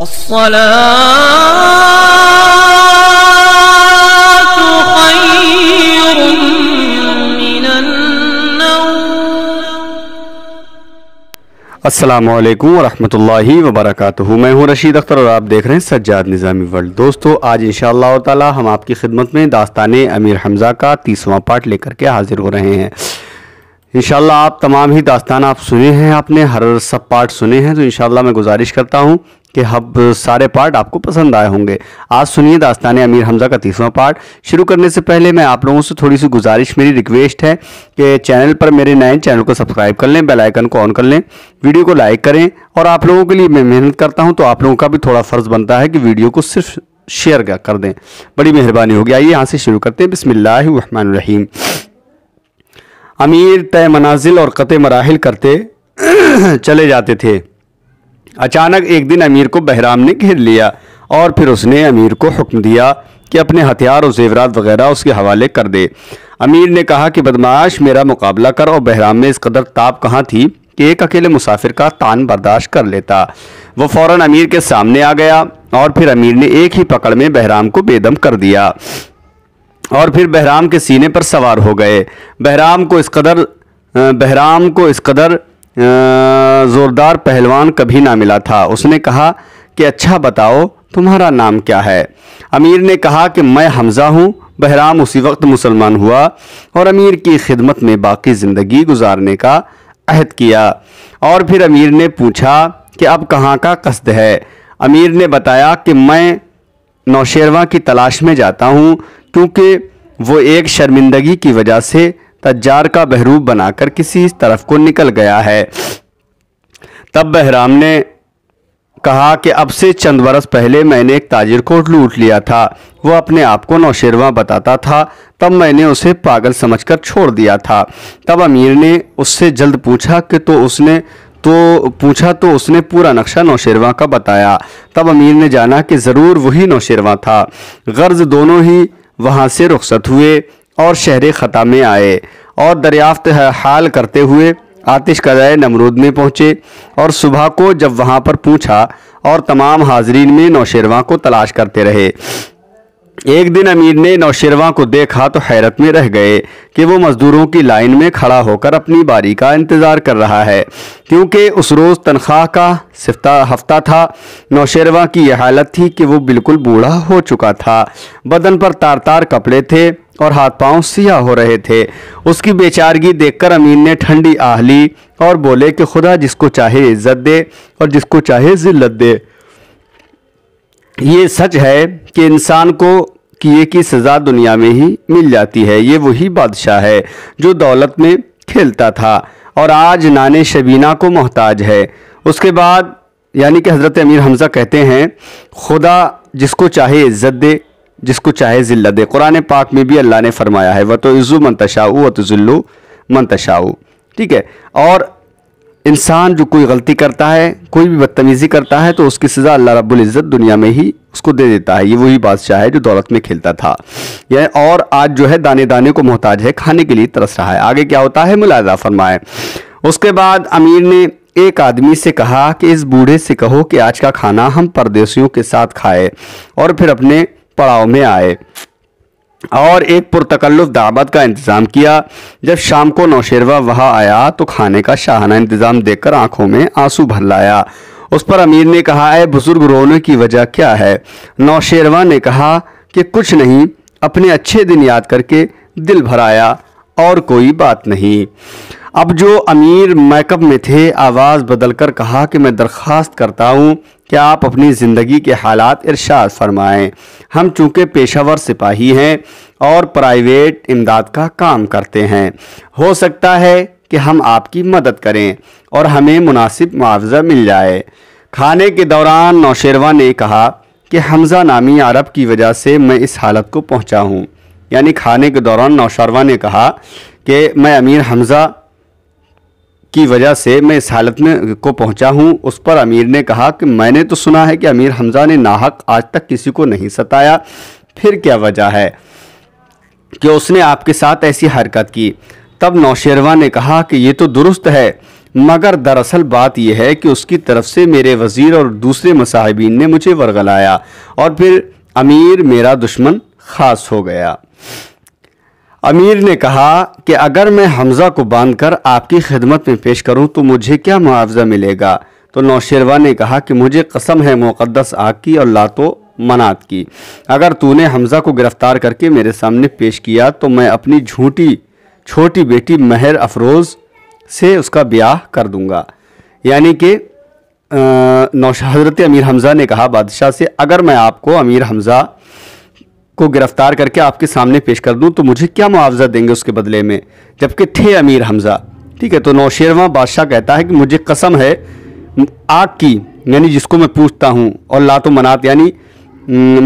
الصلاة अस्सलाम वालेकुम रहमतुल्लाहि व बरकातुहू मैं हूं रशीद अख्तर और आप देख रहे हैं सज्जाद निज़ामी वर्ल्ड दोस्तों आज इंशाल्लाह ताला हम आपकी खिदमत में दास्तान अमीर हमज़ा का तीसवां पार्ट लेकर के हाजिर हो रहे हैं इनशाला आप तमाम ही दास्तान आप सुने हैं आपने हर सब पार्ट सुने हैं तो इनशाला मैं गुजारिश करता हूँ कि हम सारे पार्ट आपको पसंद आए होंगे आज सुनिए दास्तान अमीर हमज़ा का तीसवा पार्ट शुरू करने से पहले मैं आप लोगों से थोड़ी सी गुजारिश मेरी रिक्वेस्ट है कि चैनल पर मेरे नए चैनल को सब्सक्राइब कर लें बेल आइकन को ऑन कर लें वीडियो को लाइक करें और आप लोगों के लिए मैं मेहनत करता हूँ तो आप लोगों का भी थोड़ा फ़र्ज़ बनता है कि वीडियो को सिर्फ शेयर कर दें बड़ी मेहरबानी होगी आइए यहाँ से शुरू करते हैं बिसमीम अमीर तय मनाजिल और क़त मराहल करते चले जाते थे अचानक एक दिन अमीर को बहराम ने घेर लिया और फिर उसने अमीर को हुक्म दिया कि अपने हथियार और जेवरात वगैरह उसके हवाले कर दे अमीर ने कहा कि बदमाश मेरा मुकाबला कर और बहराम में इस कदर ताप कहाँ थी कि एक अकेले मुसाफिर का तान बर्दाश्त कर लेता वो फ़ौर अमीर के सामने आ गया और फिर अमीर ने एक ही पकड़ में बहराम को बेदम कर दिया और फिर बहराम के सीने पर सवार हो गए बहराम को इस कदर बहराम को इस कदर ज़ोरदार पहलवान कभी ना मिला था उसने कहा कि अच्छा बताओ तुम्हारा नाम क्या है अमीर ने कहा कि मैं हमज़ा हूँ बहराम उसी वक्त मुसलमान हुआ और अमीर की खिदमत में बाकी ज़िंदगी गुजारने का अहद किया और फिर अमीर ने पूछा कि अब कहाँ का कस्द है अमीर ने बताया कि मैं नौशेरवा की तलाश में जाता हूँ क्योंकि वो एक शर्मिंदगी की वजह से तजार का बहरूप बनाकर किसी तरफ को निकल गया है तब बहराम ने कहा कि अब से चंद बरस पहले मैंने एक ताजिर को लूट लिया था वह अपने आप को नौशेरवा बताता था तब मैंने उसे पागल समझकर छोड़ दिया था तब अमीर ने उससे जल्द पूछा कि तो उसने तो पूछा तो उसने पूरा नक्शा नौशेरवा का बताया तब अमीर ने जाना कि ज़रूर वही नौशेरवा था गर्ज दोनों ही वहाँ से रुखसत हुए और शहर ख़ता में आए और दरियाफ्त हाल करते हुए आतिश कदाय नमरूद में पहुँचे और सुबह को जब वहाँ पर पूछा और तमाम हाजरीन में नौशेरवा को तलाश करते रहे एक दिन अमीर ने नौशेरवा को देखा तो हैरत में रह गए कि वो मज़दूरों की लाइन में खड़ा होकर अपनी बारी का इंतज़ार कर रहा है क्योंकि उस रोज़ तनख्वाह का सिफ्ता हफ्ता था नौशेरवा की यह हालत थी कि वो बिल्कुल बूढ़ा हो चुका था बदन पर तार तार कपड़े थे और हाथ पांव सियाह हो रहे थे उसकी बेचारगी देखकर अमीन ने ठंडी आह ली और बोले कि खुदा जिसको चाहे इज्जत दे और जिसको चाहे जिल्लत दे ये सच है कि इंसान को किए की सज़ा दुनिया में ही मिल जाती है ये वही बादशाह है जो दौलत में खेलता था और आज नाने शबीना को मोहताज है उसके बाद यानी कि हज़रत अमीर हमज़ा कहते हैं खुदा जिसको चाहे इज्जत दे जिसको चाहे ज़िल्ला दे कुरान पाक में भी अल्लाह ने फरमाया है व तो इज़ु मनतशाऊ व तज़ुल्लु मनतशाऊ ठीक है और इंसान जो कोई गलती करता है कोई भी बदतमीज़ी करता है तो उसकी सज़ा अल्लाह रब्बुल इज़्ज़त दुनिया में ही उसको दे देता है ये वही बादशाह है जो दौलत में खेलता था यह और आज जो है दाने दाने को मोहताज है खाने के लिए तरस रहा है आगे क्या होता है मुलाजा फरमाए उसके बाद अमीर ने एक आदमी से कहा कि इस बूढ़े से कहो कि आज का खाना हम परदेसियों के साथ खाए और फिर अपने पड़ाव में आए और एक पुरतकल्लुफ दावत का इंतज़ाम किया जब शाम को नौशेरवा वहाँ आया तो खाने का शाहाना इंतज़ाम देखकर आंखों में आंसू भर लाया उस पर अमीर ने कहा है बुज़ुर्ग रोने की वजह क्या है नौशेरवा ने कहा कि कुछ नहीं अपने अच्छे दिन याद करके दिल भराया और कोई बात नहीं अब जो अमीर मैकअप में थे आवाज़ बदलकर कहा कि मैं दरख्वास्त करता हूँ कि आप अपनी ज़िंदगी के हालात इरशाद फरमाएं हम चूँकि पेशावर सिपाही हैं और प्राइवेट इमदाद का काम करते हैं हो सकता है कि हम आपकी मदद करें और हमें मुनासिब मुआवजा मिल जाए खाने के दौरान नौशेरवा ने कहा कि हमज़ा नामी अरब की वजह से मैं इस हालत को पहुंचा हूं। यानी खाने के दौरान नौशरवा ने कहा कि मैं अमीर हमज़ा की वजह से मैं इस हालत में को पहुंचा हूं उस पर अमीर ने कहा कि मैंने तो सुना है कि अमीर हमजा ने नाहक आज तक किसी को नहीं सताया फिर क्या वजह है कि उसने आपके साथ ऐसी हरकत की तब नौशेरवा ने कहा कि ये तो दुरुस्त है मगर दरअसल बात यह है कि उसकी तरफ से मेरे वज़ीर और दूसरे मसाहबीन ने मुझे वर्गलाया और फिर अमीर मेरा दुश्मन खास हो गया अमीर ने कहा कि अगर मैं हमज़ा को बांधकर आपकी खिदमत में पेश करूं तो मुझे क्या मुआवजा मिलेगा तो नौशेरवा ने कहा कि मुझे कसम है मुक़दस आग की और लातो मनात की अगर तूने हमज़ा को गिरफ़्तार करके मेरे सामने पेश किया तो मैं अपनी झूठी छोटी बेटी महर अफरोज़ से उसका ब्याह कर दूंगा यानी कि नौश हज़रत अमीर हमज़ा ने कहा बादशाह से अगर मैं आपको अमीर हमज़ा को गिरफ्तार करके आपके सामने पेश कर दूं तो मुझे क्या मुआवजा देंगे उसके बदले में जबकि थे अमीर हमज़ा ठीक है तो नौशेरवा बादशाह कहता है कि मुझे कसम है आग की यानी जिसको मैं पूछता हूँ और लातो मनात यानी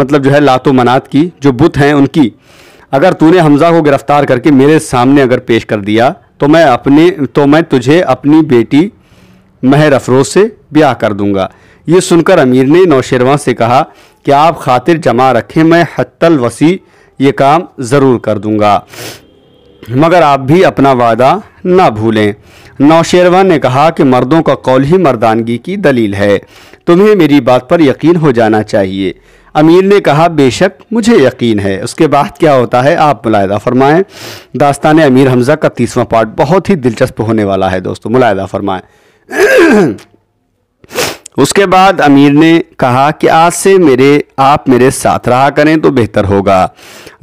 मतलब जो है लातो मनात की जो बुत हैं उनकी अगर तूने हमज़ा को गिरफ्तार करके मेरे सामने अगर पेश कर दिया तो मैं अपने तो मैं तुझे अपनी बेटी महर अफरोज से ब्याह कर दूंगा ये सुनकर अमीर ने नौशेरवा से कहा कि आप खातिर जमा रखें मैं हत्तल वसी ये काम ज़रूर कर दूंगा मगर आप भी अपना वादा ना भूलें नौशेरवा ने कहा कि मर्दों का कौल ही मर्दानगी की दलील है तुम्हें मेरी बात पर यकीन हो जाना चाहिए अमीर ने कहा बेशक मुझे यकीन है उसके बाद क्या होता है आप मुलायदा फरमाएं दास्तान अमीर हमज़ा का तीसवा पार्ट बहुत ही दिलचस्प होने वाला है दोस्तों मुलायदा फरमाएं उसके बाद अमीर ने कहा कि आज से मेरे आप मेरे साथ रहा करें तो बेहतर होगा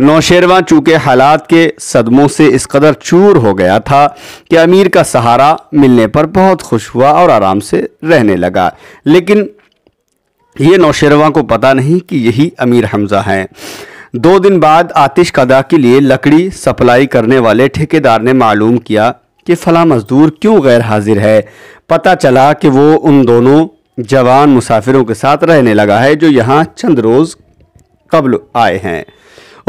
नौशेरवा चूँकि हालात के सदमों से इस कदर चूर हो गया था कि अमीर का सहारा मिलने पर बहुत खुश हुआ और आराम से रहने लगा लेकिन ये नौशेरवा को पता नहीं कि यही अमीर हमजा हैं दो दिन बाद आतिश कदा के लिए लकड़ी सप्लाई करने वाले ठेकेदार ने मालूम किया कि फ़ला मज़दूर क्यों गैर हाजिर है पता चला कि वो उन दोनों जवान मुसाफिरों के साथ रहने लगा है जो यहाँ चंद रोज़ कबल आए हैं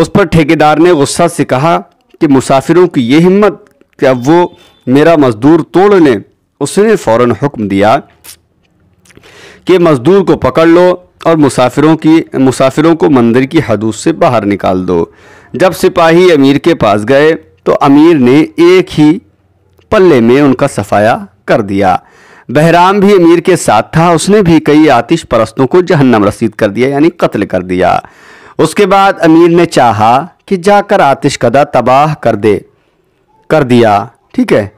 उस पर ठेकेदार ने गुस्सा से कहा कि मुसाफिरों की ये हिम्मत कि अब वो मेरा मज़दूर तोड़ लें उसने फ़ौर हुक्म दिया कि मज़दूर को पकड़ लो और मुसाफिरों की मुसाफिरों को मंदिर की हदूस से बाहर निकाल दो जब सिपाही अमीर के पास गए तो अमीर ने एक ही पल्ले में उनका सफाया कर दिया बहराम भी अमीर के साथ था उसने भी कई आतिश परस्तों को जहन्नम रसीद कर दिया यानी कत्ल कर दिया उसके बाद अमीर ने चाहा कि जाकर आतिश कदा तबाह कर दे कर दिया ठीक है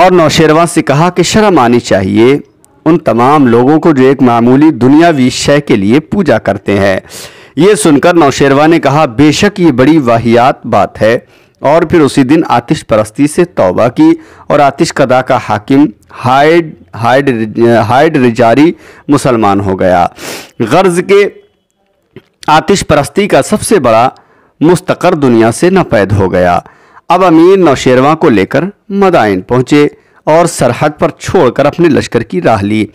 और नौशेरवा से कहा कि शर्म आनी चाहिए उन तमाम लोगों को जो एक मामूली दुनियावी शय के लिए पूजा करते हैं ये सुनकर नौशेरवा ने कहा बेशक ये बड़ी वाहियात बात है और फिर उसी दिन आतिश परस्ती से तौबा की और आतिश कदा का हाकिम हाइड हाइड हाइड रिजारी मुसलमान हो गया गर्ज के आतिश परस्ती का सबसे बड़ा मुस्तकर दुनिया से नपैद हो गया अब अमीर नौशेरवा को लेकर मदाइन पहुँचे और सरहद पर छोड़कर अपने लश्कर की राह ली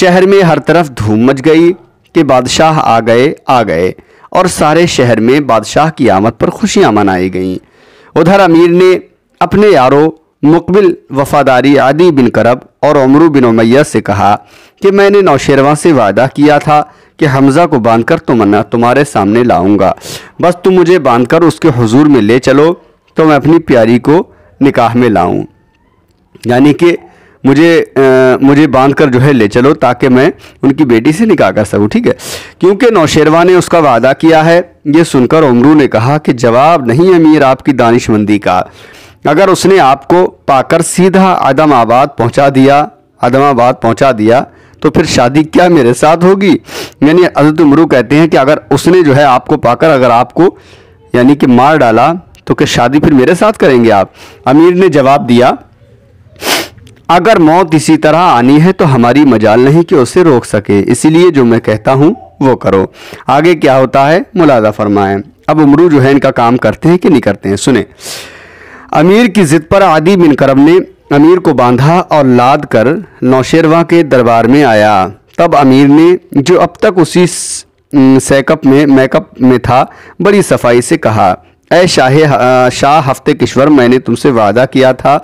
शहर में हर तरफ धूम मच गई कि बादशाह आ गए आ गए और सारे शहर में बादशाह की आमद पर खुशियां मनाई गईं उधर अमीर ने अपने यारों मुकबिल वफादारी आदि बिन करब और उमरू बिन उमैया से कहा कि मैंने नौशेरवा से वादा किया था कि हमज़ा को बांधकर तुमना तुम्हारे सामने लाऊंगा बस तुम मुझे बांधकर उसके हुजूर में ले चलो तो मैं अपनी प्यारी को निकाह में लाऊं यानी कि मुझे आ, मुझे बांध कर जो है ले चलो ताकि मैं उनकी बेटी से निकाह कर सकूँ ठीक है क्योंकि नौशेरवा ने उसका वादा किया है ये सुनकर उमरू ने कहा कि जवाब नहीं अमीर आपकी दानिशमंदी का अगर उसने आपको पाकर सीधा आदमाबाद पहुंचा दिया आदमाबाद पहुंचा दिया तो फिर शादी क्या मेरे साथ होगी यानी अजत उमरू कहते हैं कि अगर उसने जो है आपको पाकर अगर आपको यानी कि मार डाला तो क्या शादी फिर मेरे साथ करेंगे आप अमीर ने जवाब दिया अगर मौत इसी तरह आनी है तो हमारी मजाल नहीं कि उसे रोक सके इसीलिए जो मैं कहता हूँ वो करो आगे क्या होता है मुलादा फरमाएं अब उमरू है का काम करते हैं कि नहीं करते हैं सुने अमीर की ज़िद पर आदि बिन करम ने अमीर को बांधा और लाद कर नौशेरवा के दरबार में आया तब अमीर ने जो अब तक उसी सेकअप में मेकअप में था बड़ी सफाई से कहा ऐ शाह शाह हफ्ते किश्वर मैंने तुमसे वादा किया था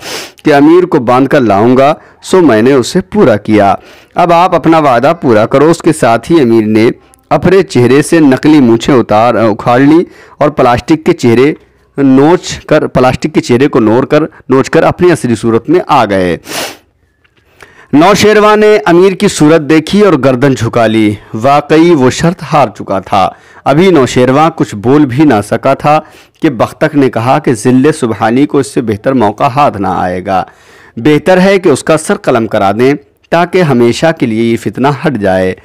कि अमीर को बांध कर लाऊंगा सो मैंने उसे पूरा किया अब आप अपना वादा पूरा करो उसके साथ ही अमीर ने अपने चेहरे से नकली मूछे उतार उखाड़ ली और प्लास्टिक के चेहरे नोच कर प्लास्टिक के चेहरे को नोर कर नोच कर अपनी असली सूरत में आ गए नौशेरवा ने अमीर की सूरत देखी और गर्दन झुका ली वाकई वो शर्त हार चुका था अभी नौशेरवा कुछ बोल भी ना सका था कि बख्तक ने कहा कि जिले सुबहानी को इससे बेहतर मौका हाथ ना आएगा बेहतर है कि उसका सर कलम करा दें ताकि हमेशा के लिए ये फितना हट जाए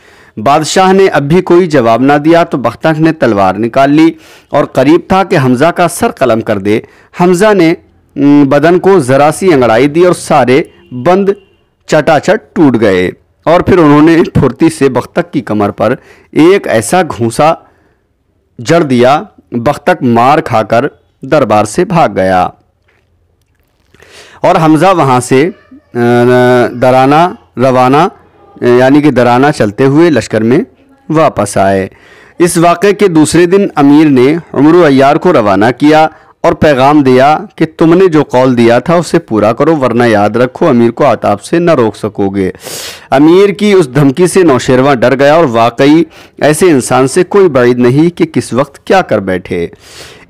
बादशाह ने अब भी कोई जवाब ना दिया तो बख्तक ने तलवार निकाल ली और करीब था कि हमज़ा का सर कलम कर दे हमज़ा ने बदन को ज़रा सी अंगड़ाई दी और सारे बंद चटाचट टूट गए और फिर उन्होंने फुर्ती से बख्तक की कमर पर एक ऐसा घूसा जड़ दिया बख्तक मार खाकर दरबार से भाग गया और हमज़ा वहाँ से दराना रवाना यानी कि दराना चलते हुए लश्कर में वापस आए इस वाक़े के दूसरे दिन अमीर ने उमर अयार को रवाना किया और पैगाम दिया कि तुमने जो कॉल दिया था उसे पूरा करो वरना याद रखो अमीर को आताब से न रोक सकोगे अमीर की उस धमकी से नौशेरवा डर गया और वाकई ऐसे इंसान से कोई बाइद नहीं कि किस वक्त क्या कर बैठे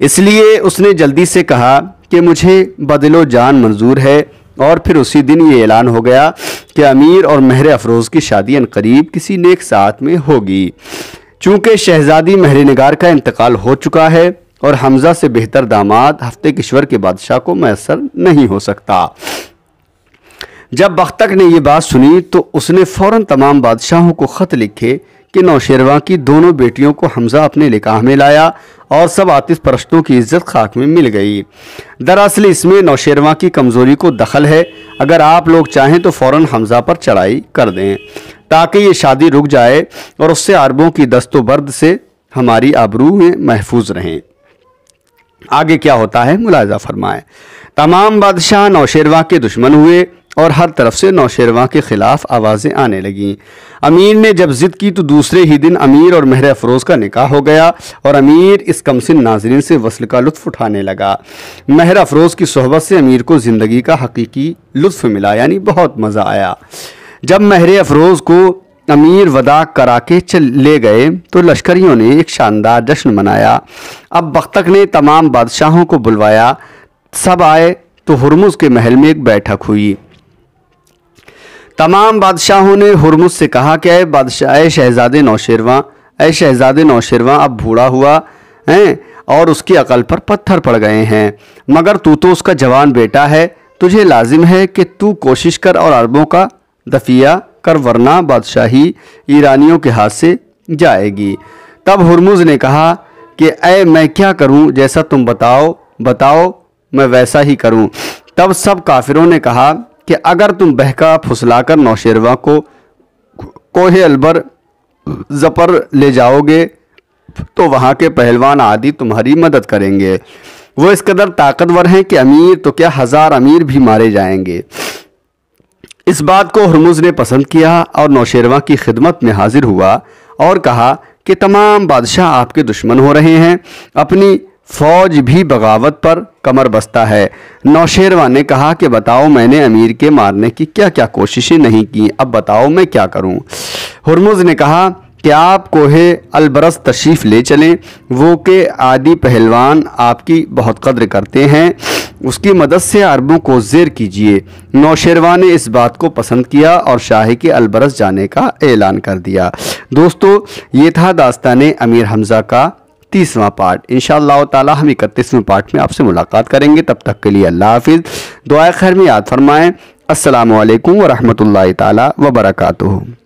इसलिए उसने जल्दी से कहा कि मुझे बदलो जान मंजूर है और फिर उसी दिन ये ऐलान हो गया कि अमीर और महर अफरोज़ की शादी करीब किसी नेक साथ में होगी चूँकि शहज़ादी महरी नगार का इंतकाल हो चुका है और हमजा से बेहतर दामाद हफ्ते किश्वर के बादशाह को मैसर नहीं हो सकता जब बख्तक ने यह बात सुनी तो उसने फौरन तमाम बादशाहों को ख़त लिखे कि नौशेरवा की दोनों बेटियों को हमजा अपने निकाह में लाया और सब आतिश परस्तों की इज्जत खाक में मिल गई दरअसल इसमें नौशेरवा की कमज़ोरी को दखल है अगर आप लोग चाहें तो फौरन हमजा पर चढ़ाई कर दें ताकि ये शादी रुक जाए और उससे अरबों की दस्तोबर्द से हमारी में महफूज रहें आगे क्या होता है मुलायजा फरमाएं तमाम बादशाह नौशेरवा के दुश्मन हुए और हर तरफ से नौशेरवा के ख़िलाफ़ आवाज़ें आने लगीं अमीर ने जब ज़िद की तो दूसरे ही दिन अमीर और महर अफरोज़ का निकाह हो गया और अमीर इस कमसिन नाजरन से वसल का लुत्फ़ उठाने लगा महर अफरोज़ की सहबत से अमीर को ज़िंदगी का हकीकी लुत्फ़ मिला यानी बहुत मज़ा आया जब महर अफरोज़ को अमीर वदा करा के ले गए तो लश्करियों ने एक शानदार जश्न मनाया अब बख्तक ने तमाम बादशाहों को बुलवाया सब आए तो हुरमुज़ के महल में एक बैठक हुई तमाम बादशाहों ने हुरमुज़ से कहा कि अय बादशाह शहजादे नौशेरवा अय शहजादे नौशेरवा अब भूढ़ा हुआ हैं और उसकी अकल पर पत्थर पड़ गए हैं मगर तू तो उसका जवान बेटा है तुझे लाजिम है कि तू कोशिश कर और अरबों का दफिया कर वरना बादशाही ईरानियों के हाथ से जाएगी तब हरमुज ने कहा कि अय मैं क्या करूं जैसा तुम बताओ बताओ मैं वैसा ही करूं तब सब काफिरों ने कहा कि अगर तुम बहका फुसलाकर नौशेरवा को कोहे अलबर जपर ले जाओगे तो वहाँ के पहलवान आदि तुम्हारी मदद करेंगे वो इस कदर ताकतवर हैं कि अमीर तो क्या हज़ार अमीर भी मारे जाएंगे इस बात को हरमुज ने पसंद किया और नौशेरवा की खिदमत में हाजिर हुआ और कहा कि तमाम बादशाह आपके दुश्मन हो रहे हैं अपनी फौज भी बगावत पर कमर बस्ता है नौशेरवा ने कहा कि बताओ मैंने अमीर के मारने की क्या क्या कोशिशें नहीं की अब बताओ मैं क्या करूं हरमुज ने कहा क्या आप कोहे अलबरस तशरीफ़ ले चलें वो के आदि पहलवान आपकी बहुत कद्र करते हैं उसकी मदद से अरबों को जेर कीजिए नौशेरवा ने इस बात को पसंद किया और शाह के अलबरस जाने का ऐलान कर दिया दोस्तों ये था दास्तान अमीर हमज़ा का तीसवां पार्ट इन ताला हम इकतीसवें पार्ट में आपसे मुलाकात करेंगे तब तक के लिए अल्लाह हाफिज़ दुआ खैर में याद फरमाएँ असलकम वरहमल ताली